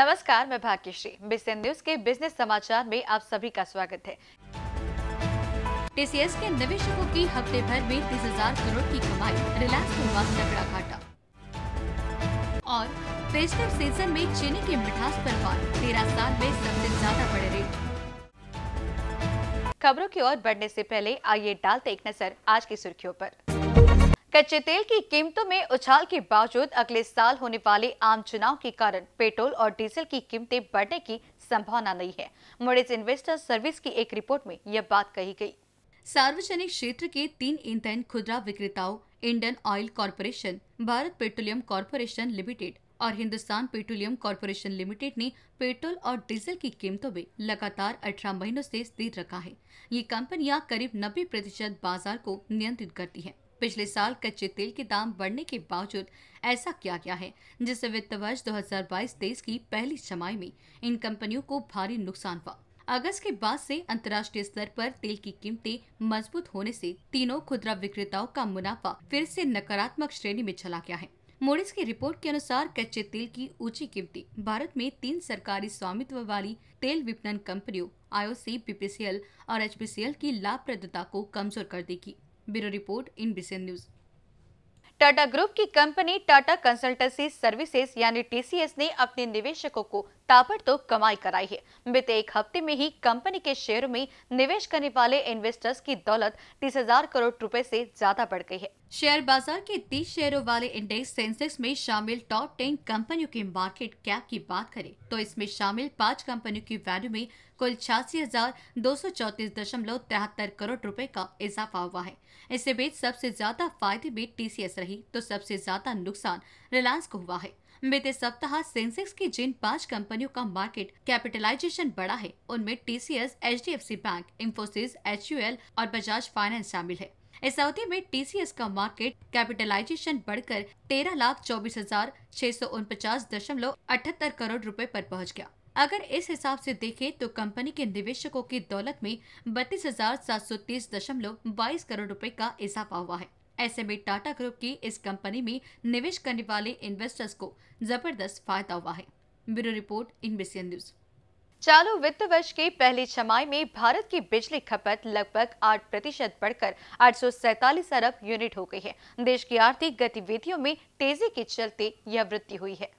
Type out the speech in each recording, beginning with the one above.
नमस्कार मैं Bhagyashree business news के बिजनेस समाचार में आप सभी का स्वागत है टीसीएस के निवेशकों की हफ्ते भर में तीस हजार करोड़ की कमाई रिलायंस को हुआ तगड़ा घाटा और फेस्टिव सीजन में चीनी की मिठास पर वार तेरह साल में सबसे ज्यादा बड़े रेट खबरों की ओर बढ़ने से पहले आइए डालते एक नजर आज की सुर्खियों आरोप कच्चे तेल की कीमतों में उछाल के बावजूद अगले साल होने वाले आम चुनाव के कारण पेट्रोल और डीजल की कीमतें बढ़ने की संभावना नहीं है मोडेज इन्वेस्टर सर्विस की एक रिपोर्ट में यह बात कही गई सार्वजनिक क्षेत्र के तीन इंधन खुदरा विक्रेताओं Indian Oil Corporation Bharat Petroleum Corporation Limited और हिंदुस्तान पेट्रोलियम कॉरपोरेशन लिमिटेड ने पेट्रोल और डीजल की कीमतों में लगातार 18 महीनों से स्थिर रखा है ये कंपनियां करीब 90 प्रतिशत बाजार को नियंत्रित करती हैं। पिछले साल कच्चे तेल के दाम बढ़ने के बावजूद ऐसा किया गया है जिससे वित्त वर्ष 2022-23 की पहली छमाई में इन कंपनियों को भारी नुकसान हुआ अगस्त के बाद से अंतर्राष्ट्रीय स्तर पर तेल की कीमतें मजबूत होने से तीनों खुदरा विक्रेताओं का मुनाफा फिर से नकारात्मक श्रेणी में चला गया है मोरिस की रिपोर्ट के अनुसार कच्चे तेल की ऊंची कीमतें भारत में तीन सरकारी स्वामित्व वाली तेल विपणन कंपनियों आईओसी, बीपीसीएल और एचपीसीएल की लाभप्रदता को कमजोर कर देगी bureau report in BC news Tata group की कंपनी टाटा कंसल्टेंसी सर्विसेज यानी टीसीएस ने अपने निवेशकों को ताबड़तोड़ तो कमाई कराई है बीते एक हफ्ते में ही कंपनी के शेयर में निवेश करने वाले इन्वेस्टर्स की दौलत तीस हजार करोड़ रुपए से ज्यादा बढ़ गई है शेयर बाजार के 30 शेयरों वाले इंडेक्स सेंसेक्स में शामिल टॉप 10 कंपनियों के मार्केट कैप की बात करें तो इसमें शामिल पांच कंपनियों की वैल्यू में कुल छियासी हजार दो सौ चौतीस दशमलव तिहत्तर करोड़ रुपए का इजाफा हुआ है इससे बीच सबसे ज्यादा फायदे में टीसीएस रही तो सबसे ज्यादा नुकसान रिलायंस को हुआ है बीते सप्ताह सेंसेक्स की जिन पांच कंपनियों का मार्केट कैपिटलाइजेशन बढ़ा है उनमें TCS, C bank, Infosys, H और बजाज फाइनेंस शामिल है इस अवधि में टीसीएस का मार्केट कैपिटलाइजेशन बढ़कर तेरह लाख चौबीस हजार छह सौ उनपचास दशमलव अठहत्तर करोड़ रुपए पर पहुंच गया अगर इस हिसाब से देखें तो कंपनी के निवेशकों की दौलत में बत्तीस हजार सात सौ तीस दशमलव बाईस करोड़ रुपए का इजाफा हुआ है ऐसे में टाटा ग्रुप की इस कंपनी में निवेश करने वाले इन्वेस्टर्स को जबरदस्त फायदा हुआ है ब्यूरो रिपोर्ट इनबीसीएन न्यूज़ चालू वित्त वर्ष के पहले छमाई में भारत की बिजली खपत लगभग 8 प्रतिशत बढ़कर आठ अरब यूनिट हो गई है देश की आर्थिक गतिविधियों में तेजी के चलते यह वृद्धि हुई है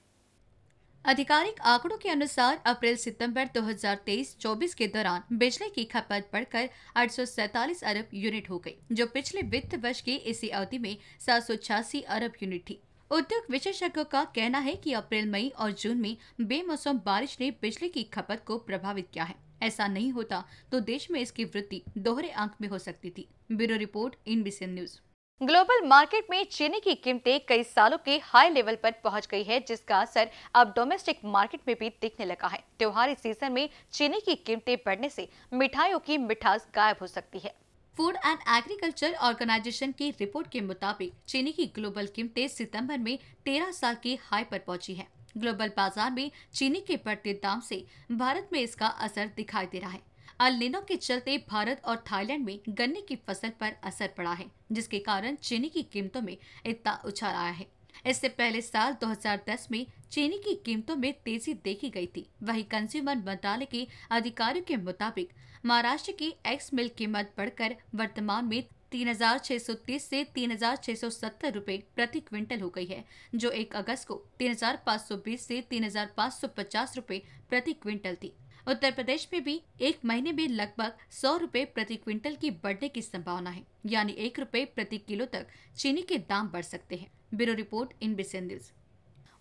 आधिकारिक आंकड़ों के अनुसार अप्रैल सितंबर 2023-24 के दौरान बिजली की खपत बढ़कर आठ अरब यूनिट हो गई, जो पिछले वित्त वर्ष की इसी अवधि में सात अरब यूनिट थी उद्योग विशेषज्ञों का कहना है कि अप्रैल मई और जून में बेमौसम बारिश ने बिजली की खपत को प्रभावित किया है ऐसा नहीं होता तो देश में इसकी वृद्धि दोहरे अंक में हो सकती थी bureau report in news global market में चीनी की कीमतें कई सालों के हाई लेवल पर पहुंच गई है जिसका असर अब डोमेस्टिक मार्केट में भी दिखने लगा है त्योहारी सीजन में चीनी की कीमतें बढ़ने से मिठाइयों की मिठास गायब हो सकती है फूड एंड एग्रीकल्चर ऑर्गेनाइजेशन की रिपोर्ट के मुताबिक चीनी की ग्लोबल कीमतें सितंबर में 13 साल की हाई पर पहुंची है ग्लोबल बाजार में चीनी के बढ़ते दाम से भारत में इसका असर दिखाई दे रहा है अलिनो के चलते भारत और थाईलैंड में गन्ने की फसल पर असर पड़ा है जिसके कारण चीनी की कीमतों में इतना उछाल आया है इससे पहले साल 2010 में चीनी की कीमतों में तेजी देखी गई थी वही कंज्यूमर मंत्रालय के अधिकारियों के मुताबिक महाराष्ट्र की एक्स मिल कीमत बढ़कर वर्तमान में तीन हजार छह सौ तीस से तीन हजार छह सौ सत्तर रूपए प्रति क्विंटल हो गई है जो एक अगस्त को तीन हजार पाँच सौ बीस से तीन हजार पाँच सौ पचास रूपए प्रति क्विंटल थी उत्तर प्रदेश में भी एक महीने में लगभग सौ रूपए प्रति क्विंटल की बढ़ने की संभावना है यानी एक रूपए प्रति किलो तक चीनी के दाम बढ़ सकते हैं bureau report in business news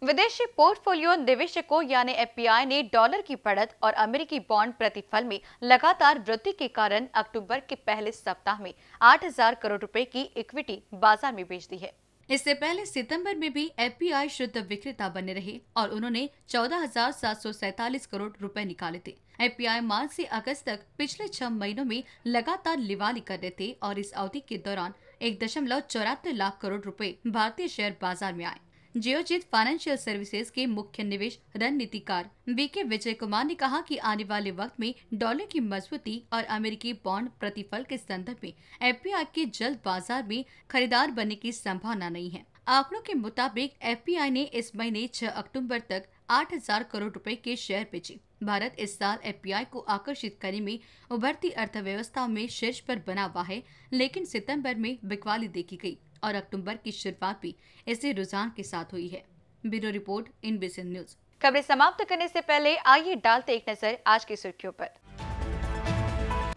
विदेशी पोर्टफोलियो निवेशकों यानी एफपीआई ने डॉलर की बढ़त और अमेरिकी बॉन्ड प्रतिफल में लगातार वृद्धि के कारण अक्टूबर के पहले सप्ताह में 8000 करोड़ रुपए की इक्विटी बाजार में बेच दी है इससे पहले सितंबर में भी एफपीआई शुद्ध विक्रेता बने रहे और उन्होंने चौदह करोड़ रुपए निकाले थे एफपीआई मार्च से अगस्त तक पिछले छह महीनों में लगातार लिवाली कर रहे थे और इस अवधि के दौरान एक दशमलव चौरातर लाख करोड़ रुपए भारतीय शेयर बाजार में आए जियोजित फाइनेंशियल सर्विसेज के मुख्य निवेश रणनीतिकार के विजय कुमार ने कहा कि आने वाले वक्त में डॉलर की मजबूती और अमेरिकी बॉन्ड प्रतिफल के संदर्भ में एफ के जल्द बाजार में खरीदार बनने की संभावना नहीं है आंकड़ों के मुताबिक एफ ने इस महीने 6 अक्टूबर तक 8000 करोड़ रुपए के शेयर बेचे भारत इस साल एफ को आकर्षित करने में उभरती अर्थव्यवस्था में शीर्ष पर बना हुआ है लेकिन सितंबर में बिकवाली देखी गई और अक्टूबर की शुरुआत भी इसी रुझान के साथ हुई है bureau report in BC news खबरें समाप्त करने से पहले आइए डालते एक नजर आज की सुर्खियों पर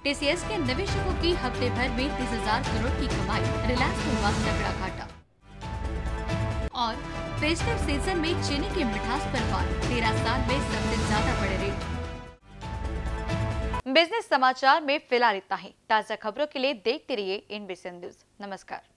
टीसीएस के निवेशकों की हफ्ते भर में तीस हजार करोड़ की कमाई रिलायंस को हुआ तगड़ा घाटा और फेस्टिव सीजन में चीनी की मिठास पर वार तेरह साल में सबसे ज्यादा बढ़े रेट बिजनेस समाचार में फिलहाल इतना ही ताज़ा खबरों के लिए देखते रहिए इन बिजनेस न्यूज नमस्कार